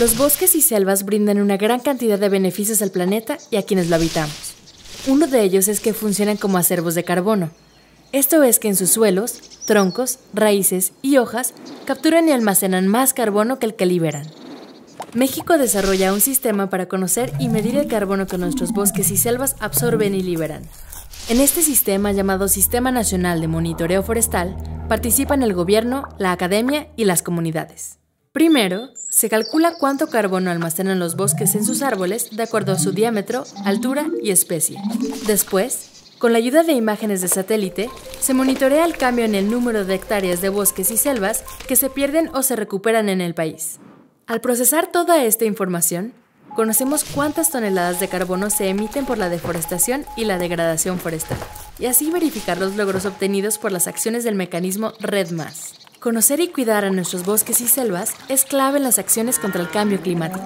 Los bosques y selvas brindan una gran cantidad de beneficios al planeta y a quienes lo habitamos. Uno de ellos es que funcionan como acervos de carbono. Esto es que en sus suelos, troncos, raíces y hojas capturan y almacenan más carbono que el que liberan. México desarrolla un sistema para conocer y medir el carbono que nuestros bosques y selvas absorben y liberan. En este sistema llamado Sistema Nacional de Monitoreo Forestal participan el gobierno, la academia y las comunidades. Primero, se calcula cuánto carbono almacenan los bosques en sus árboles de acuerdo a su diámetro, altura y especie. Después, con la ayuda de imágenes de satélite, se monitorea el cambio en el número de hectáreas de bosques y selvas que se pierden o se recuperan en el país. Al procesar toda esta información, conocemos cuántas toneladas de carbono se emiten por la deforestación y la degradación forestal, y así verificar los logros obtenidos por las acciones del mecanismo Red Conocer y cuidar a nuestros bosques y selvas es clave en las acciones contra el cambio climático.